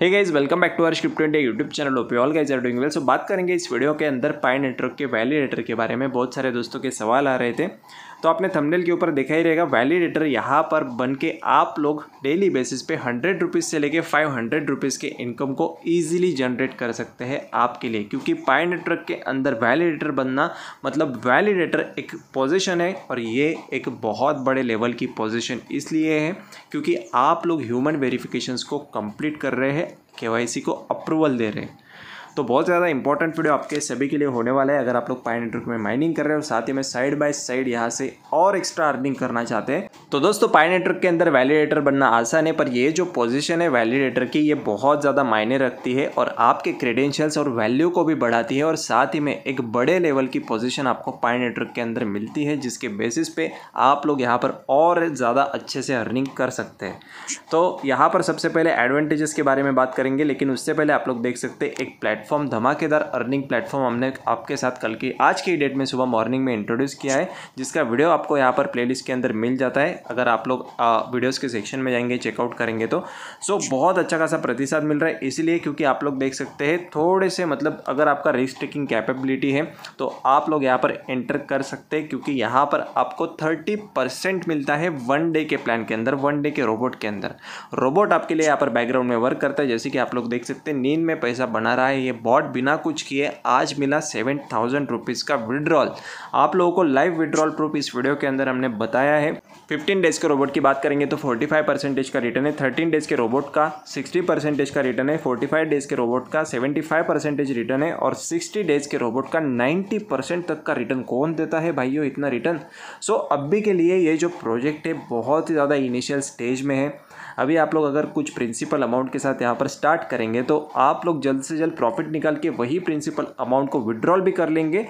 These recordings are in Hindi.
hey guys welcome back to R script India YouTube channel hope all guys are doing well so बात करेंगे इस वीडियो के अंदर पाई नेटवर्क के वैलिडेटर के बारे में बहुत सारे दोस्तों के सवाल आ रहे थे तो आपने थंबनेल के ऊपर देखा ही रहेगा वैलिडेटर यहाँ पर बन के आप लोग डेली बेसिस पे हंड्रेड रुपीज़ से लेके फाइव हंड्रेड रुपीज़ के इनकम को इजीली जनरेट कर सकते हैं आपके लिए क्योंकि पाई नेटवर्क के अंदर वैलिडेटर बनना मतलब वैलिडेटर एक पोजिशन है और ये एक बहुत बड़े लेवल की पोजिशन इसलिए है क्योंकि आप लोग ह्यूमन वेरीफिकेशन को कम्प्लीट कर रहे हैं के को अप्रूवल दे रहे हैं तो बहुत ज़्यादा इंपॉर्टेंट वीडियो आपके सभी के लिए होने वाला है अगर आप लोग पाइन नेटवर्क में माइनिंग कर रहे हो साथ ही में साइड बाय साइड यहाँ से और एक्स्ट्रा अर्निंग करना चाहते हैं तो दोस्तों पाइन नेटवर्क के अंदर वैलिडेटर बनना आसान है पर ये जो पोजिशन है वैलिडेटर की ये बहुत ज़्यादा मायने रखती है और आपके क्रेडेंशियल्स और वैल्यू को भी बढ़ाती है और साथ ही में एक बड़े लेवल की पोजिशन आपको पाइन नेटवर्क के अंदर मिलती है जिसके बेसिस पे आप लोग यहाँ पर और ज़्यादा अच्छे से अर्निंग कर सकते हैं तो यहाँ पर सबसे पहले एडवांटेजेस के बारे में बात करेंगे लेकिन उससे पहले आप लोग देख सकते हैं एक प्लेटफॉर्म प्लेटफॉर्म धमाकेदार अर्निंग प्लेटफॉर्म हमने आपके साथ कल की आज की डेट में सुबह मॉर्निंग में इंट्रोड्यूस किया है जिसका वीडियो आपको यहाँ पर प्लेलिस्ट के अंदर मिल जाता है अगर आप लोग वीडियोज़ के सेक्शन में जाएंगे चेकआउट करेंगे तो सो बहुत अच्छा खासा प्रतिसाद मिल रहा है इसीलिए क्योंकि आप लोग देख सकते हैं थोड़े से मतलब अगर आपका रिस्क टेकिंग कैपेबिलिटी है तो आप लोग यहाँ पर एंटर कर सकते हैं क्योंकि यहाँ पर आपको थर्टी परसेंट मिलता है वन डे के प्लान के अंदर वन डे के रोबोट के अंदर रोबोट आपके लिए यहाँ पर बैकग्राउंड में वर्क करता है जैसे कि आप लोग देख सकते हैं नींद में पैसा बना रहा है ये बॉट बिना कुछ किए आज मिला सेवन थाउजेंड रुपीज़ का विड्रॉल आप लोगों को लाइव विड्रॉल प्रूफ इस वीडियो के अंदर हमने बताया है फिफ्टीन डेज़ के रोबोट की बात करेंगे तो फोर्टी फाइव परसेंटेज का रिटर्न है थर्टीन डेज़ के रोबोट का सिक्सटी परसेंटेज का रिटर्न है फोर्टी फाइव डेज़ के रोबोट का सेवेंटी फाइव परसेंटेज रिटर्न है और सिक्सटी डेज़ के रोबोट का नाइन्टी परसेंट तक का रिटर्न कौन देता है भाइयों इतना रिटर्न सो so, अभी के लिए ये जो प्रोजेक्ट है बहुत ही ज़्यादा इनिशियल स्टेज में है अभी आप लोग अगर कुछ प्रिंसिपल अमाउंट के साथ यहाँ पर स्टार्ट करेंगे तो आप लोग जल्द से जल्द प्रॉफिट निकाल के वही प्रिंसिपल अमाउंट को विड्रॉल भी कर लेंगे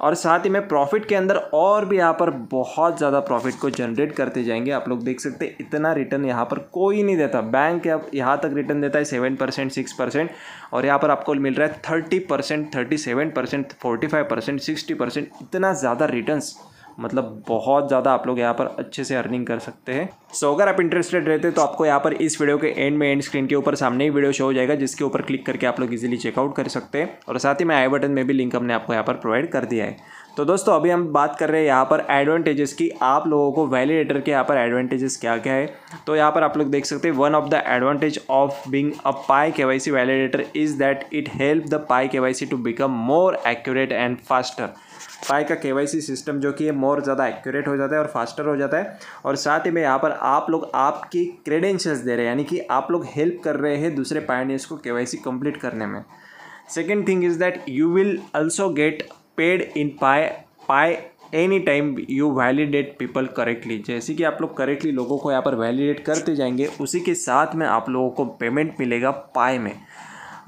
और साथ ही में प्रॉफिट के अंदर और भी यहाँ पर बहुत ज़्यादा प्रॉफिट को जनरेट करते जाएंगे आप लोग देख सकते हैं इतना रिटर्न यहाँ पर कोई नहीं देता बैंक अब यहाँ तक रिटर्न देता है सेवन परसेंट सिक्स परसेंट और यहाँ पर आपको मिल रहा है thirty percent thirty seven percent forty five percent sixty percent इतना ज़्यादा रिटर्न्स मतलब बहुत ज़्यादा आप लोग यहाँ पर अच्छे से अर्निंग कर सकते हैं सो अगर आप इंटरेस्टेड रहते तो आपको यहाँ पर इस वीडियो के एंड में एंड स्क्रीन के ऊपर सामने ही वीडियो शो हो जाएगा जिसके ऊपर क्लिक करके आप लोग इजीली चेकआउट कर सकते हैं और साथ ही में आई बटन में भी लिंक हमने आपको यहाँ पर प्रोवाइड कर दिया है तो दोस्तों अभी हम बात कर रहे हैं यहाँ पर एडवांटेजेस की आप लोगों को वैलिडेटर के यहाँ पर एडवांटेजेस क्या क्या है तो यहाँ पर आप लोग देख सकते हैं one of the advantage of being a Pi K Y C validator is that it help the Pi K Y C to become more accurate and faster Pi का के वाई सी सिस्टम जो कि है मोर ज़्यादा एक्यूरेट हो जाता है और फास्टर हो जाता है और साथ ही में यहाँ पर आप लोग आपकी क्रेडेंशियल्स दे रहे हैं यानी कि आप लोग हेल्प कर रहे हैं दूसरे पायनियर्स को के वाई सी कम्प्लीट करने में second thing is that you will also get paid in Pi Pi any time you validate people correctly जैसे कि आप लोग करेक्टली लोगों को यहाँ पर वैलिडेट करते जाएंगे उसी के साथ में आप लोगों को पेमेंट मिलेगा पाए में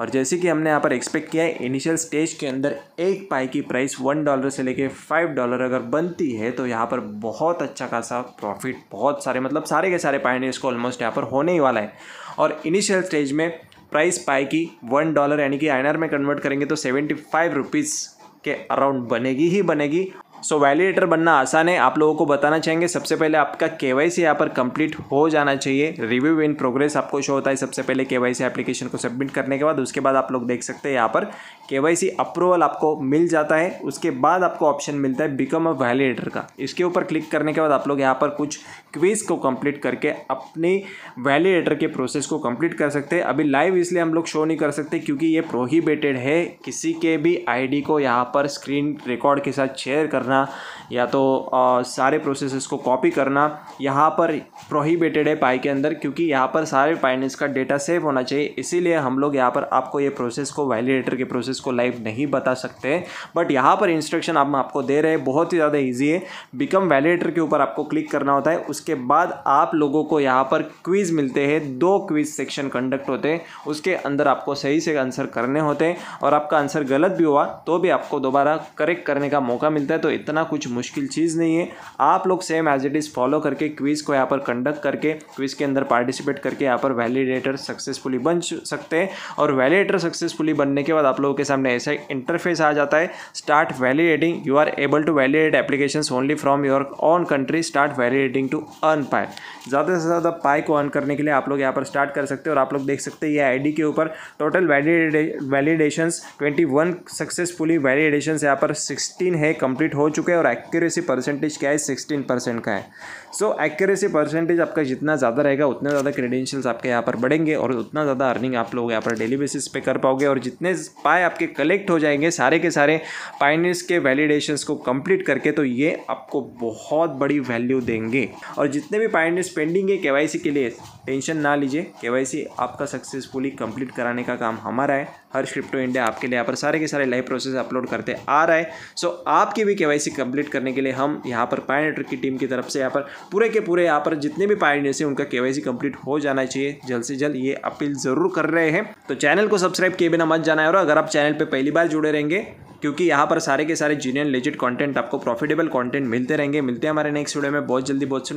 और जैसे कि हमने यहाँ पर एक्सपेक्ट किया है इनिशियल स्टेज के अंदर एक पाई की प्राइस वन डॉलर से लेके फाइव डॉलर अगर बनती है तो यहाँ पर बहुत अच्छा खासा प्रॉफिट बहुत सारे मतलब सारे के सारे पाए इसको ऑलमोस्ट यहाँ पर होने ही वाला है और इनिशियल स्टेज में प्राइस पाई की वन डॉलर यानी कि आई में कन्वर्ट करेंगे तो सेवेंटी फाइव रुपीज़ के अराउंड बनेगी ही बनेगी सो so, वैलिडेटर बनना आसान है आप लोगों को बताना चाहेंगे सबसे पहले आपका के वाई सी यहाँ पर कंप्लीट हो जाना चाहिए रिव्यू इन प्रोग्रेस आपको शो होता है सबसे पहले के वाई सी एप्लीकेशन को सबमिट करने के बाद उसके बाद आप लोग देख सकते हैं यहाँ पर के वाई सी अप्रूवल आपको मिल जाता है उसके बाद आपको ऑप्शन मिलता है बिकम अ वैलिडेटर का इसके ऊपर क्लिक करने के बाद आप लोग यहाँ पर कुछ क्विज को कंप्लीट करके अपने वैलिडेटर के प्रोसेस को कंप्लीट कर सकते हैं अभी लाइव इसलिए हम लोग शो नहीं कर सकते क्योंकि ये प्रोहिबिटेड है किसी के भी डी को यहाँ पर स्क्रीन रिकॉर्ड के साथ शेयर कर करना या तो आ, सारे प्रोसेसेस को कॉपी करना यहाँ पर प्रोहिबिटेड है पाई के अंदर क्योंकि यहाँ पर सारे पाइनिस का डेटा सेव होना चाहिए इसीलिए हम लोग यहाँ पर आपको ये प्रोसेस को वैलिडेटर के प्रोसेस को लाइव नहीं बता सकते बट यहाँ पर इंस्ट्रक्शन हम आपको दे रहे हैं बहुत ही ज़्यादा ईजी है बिकम वैलिडेटर के ऊपर आपको क्लिक करना होता है उसके बाद आप लोगों को यहाँ पर क्विज़ मिलते हैं दो क्विज़ सेक्शन कंडक्ट होते हैं उसके अंदर आपको सही से आंसर करने होते हैं और आपका आंसर गलत भी हुआ तो भी आपको दोबारा करेक्ट करने का मौका मिलता है तो इतना कुछ मुश्किल चीज़ नहीं है आप लोग same as it is follow करके क्विज़ को यहाँ पर कंडक्ट करके क्विज़ के अंदर पार्टिसिपेट करके यहाँ पर वैलिडेटर सक्सेसफुली बन सकते हैं और वैलिडेटर सक्सेसफुली बनने के बाद आप लोगों के सामने ऐसा इंटरफेस आ जाता है start validating you are able to validate application only from your own country start validating to earn Pi ज़्यादा से ज़्यादा पाए को अर्न करने के लिए आप लोग यहाँ पर स्टार्ट कर सकते हैं और आप लोग देख सकते हैं ये आई के ऊपर टोटल वैलिडेशंस 21 सक्सेसफुली वैलिडेशंस यहाँ पर सिक्सटीन है कंप्लीट हो चुके चुका है और एक्यूरेसी परसेंटेज क्या है सिक्सटीन परसेंट का है सो एक्यूरेसी परसेंटेज आपका जितना ज़्यादा रहेगा उतना ज़्यादा क्रेडेंशियल्स आपके यहाँ पर बढ़ेंगे और उतना ज़्यादा अर्निंग आप लोग यहाँ पर डेली बेसिस पे कर पाओगे और जितने पाए आपके कलेक्ट हो जाएंगे सारे के सारे पाइनिस के वैलिडेशन को कंप्लीट करके तो ये आपको बहुत बड़ी वैल्यू देंगे और जितने भी पाइनिस पेंडिंग है के के लिए टेंशन ना लीजिए केवाईसी आपका सक्सेसफुली कंप्लीट कराने का काम हमारा है हर क्रिप्टो इंडिया आपके लिए यहाँ पर सारे के सारे लाइव प्रोसेस अपलोड करते आ रहा है सो आपकी भी केवाईसी कंप्लीट करने के लिए हम यहाँ पर पायनिटर की टीम की तरफ से यहाँ पर पूरे के पूरे यहाँ पर जितने भी पायनिटर्स हैं उनका केवाईसी कंप्लीट हो जाना चाहिए जल्द से जल्द ये अपील ज़रूर कर रहे हैं तो चैनल को सब्सक्राइब किए बिना मत जाना है और अगर आप चैनल पर पहली बार जुड़े रहेंगे क्योंकि यहाँ पर सारे के सारे जीनियन लेजिट कंटेंट आपको प्रॉफिटेबल कंटेंट मिलते रहेंगे मिलते हैं हमारे नेक्स्ट वीडियो में बहुत जल्दी बहुत